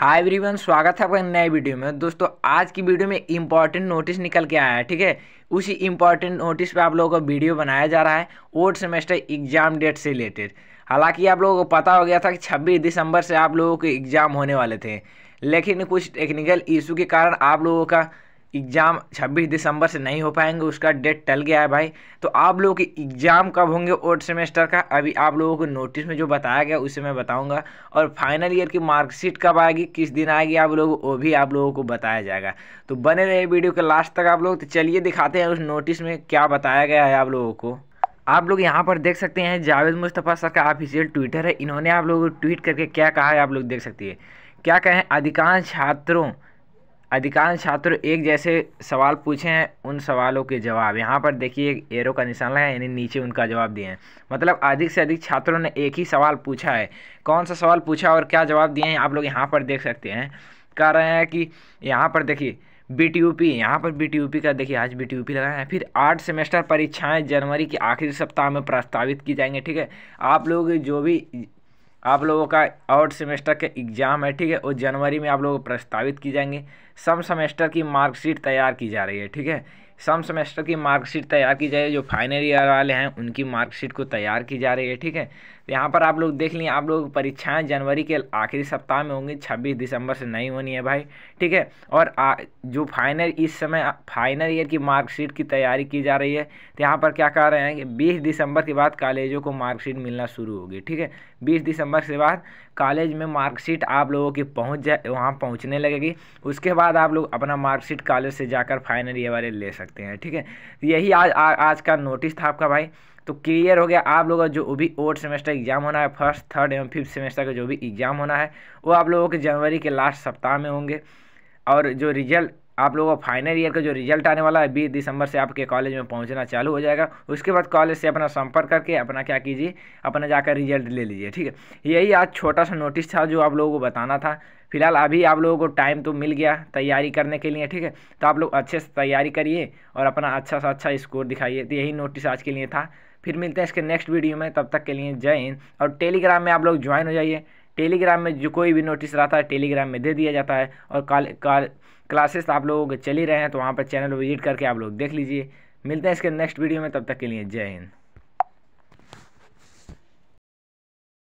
hi everyone स्वागत है आपका नए वीडियो में दोस्तों आज की वीडियो में इंपॉर्टेंट नोटिस निकल के आया है ठीक है उसी इंपॉर्टेंट नोटिस पे आप लोगों का वीडियो बनाया जा रहा है ओल्ड सेमेस्टर एग्जाम डेट से रिलेटेड हालांकि आप लोगों को पता हो गया था कि 26 दिसंबर से आप लोगों के एग्ज़ाम होने वाले थे लेकिन कुछ टेक्निकल इशू के कारण आप लोगों का एग्ज़ाम 26 दिसंबर से नहीं हो पाएंगे उसका डेट टल गया है भाई तो आप लोगों के एग्ज़ाम कब होंगे ओट सेमेस्टर का अभी आप लोगों को नोटिस में जो बताया गया उसे मैं बताऊंगा और फाइनल ईयर की मार्कशीट कब आएगी किस दिन आएगी आप लोगों वो भी आप लोगों को बताया जाएगा तो बने रहे वीडियो के लास्ट तक आप लोग तो चलिए दिखाते हैं उस नोटिस में क्या बताया गया है आप लोगों को आप लोग यहाँ पर देख सकते हैं जावेद मुस्तफ़ा सर का ऑफिशियल ट्विटर है इन्होंने आप लोगों को ट्वीट करके क्या कहा है आप लोग देख सकती है क्या कहें अधिकांश छात्रों अधिकांश छात्र एक जैसे सवाल पूछे हैं उन सवालों के जवाब यहाँ पर देखिए एक एरो का निशान लगा यानी नीचे उनका जवाब दिए हैं मतलब अधिक से अधिक छात्रों ने एक ही सवाल पूछा है कौन सा सवाल पूछा और क्या जवाब दिए हैं आप लोग यहाँ पर देख सकते हैं कह रहे हैं कि यहाँ पर देखिए बी टी यू पी यहाँ पर बी टी यू पी का देखिए आज बी टी यू पी लगाए हैं फिर आठ सेमेस्टर परीक्षाएं जनवरी के आखिरी सप्ताह में प्रस्तावित की जाएंगी ठीक है आप लोग जो भी आप लोगों का आउट सेमेस्टर के एग्ज़ाम है ठीक है और जनवरी में आप लोग प्रस्तावित की जाएंगे सम सेमेस्टर की मार्कशीट तैयार की जा रही है ठीक है सम सेमेस्टर की मार्कशीट तैयार की जा रही है जो फाइनल ईयर वाले हैं उनकी मार्कशीट को तैयार की जा रही है ठीक है तो यहाँ पर आप लोग देख लिए आप लोग परीक्षाएं जनवरी के आखिरी सप्ताह में होंगी छब्बीस दिसंबर से नहीं होनी है भाई ठीक है और आ, जो फाइनल इस समय फाइनल ईयर की मार्कशीट की तैयारी की जा रही है तो यहाँ पर क्या कह रहे हैं कि बीस दिसंबर के बाद कॉलेजों को मार्कशीट मिलना शुरू होगी ठीक है बीस दिसंबर के बाद कॉलेज में मार्कशीट आप लोगों की पहुँच जाए वहाँ पहुँचने लगेगी उसके बाद आप लोग अपना मार्कशीट कॉलेज से जाकर फाइनल ईयर वाले ले सकते हैं ठीक है तो यही आज आ, आज का नोटिस था आपका भाई तो क्लियर हो गया आप लोगों का जो भी ओट सेमेस्टर एग्जाम होना है फर्स्ट थर्ड एवं फिफ्थ सेमेस्टर का जो भी एग्जाम होना है वो आप लोगों के जनवरी के लास्ट सप्ताह में होंगे और जो रिजल्ट आप लोगों का फाइनल ईयर का जो रिजल्ट आने वाला है बीस दिसंबर से आपके कॉलेज में पहुंचना चालू हो जाएगा उसके बाद कॉलेज से अपना संपर्क करके अपना क्या कीजिए अपना जाकर रिजल्ट ले लीजिए ठीक है यही आज छोटा सा नोटिस था जो आप लोगों को बताना था फिलहाल अभी आप लोगों को टाइम तो मिल गया तैयारी करने के लिए ठीक है तो आप लोग अच्छे से तैयारी करिए और अपना अच्छा सा अच्छा स्कोर दिखाइए तो यही नोटिस आज के लिए था फिर मिलते हैं इसके नेक्स्ट वीडियो में तब तक के लिए जय हिंद और टेलीग्राम में आप लोग ज्वाइन हो जाइए टेलीग्राम में जो कोई भी नोटिस रहता है टेलीग्राम में दे दिया जाता है और काल, काल क्लासेस आप के चल ही रहे हैं तो वहाँ पर चैनल विजिट करके आप लोग देख लीजिए मिलते हैं इसके नेक्स्ट वीडियो में तब तक के लिए जय हिंद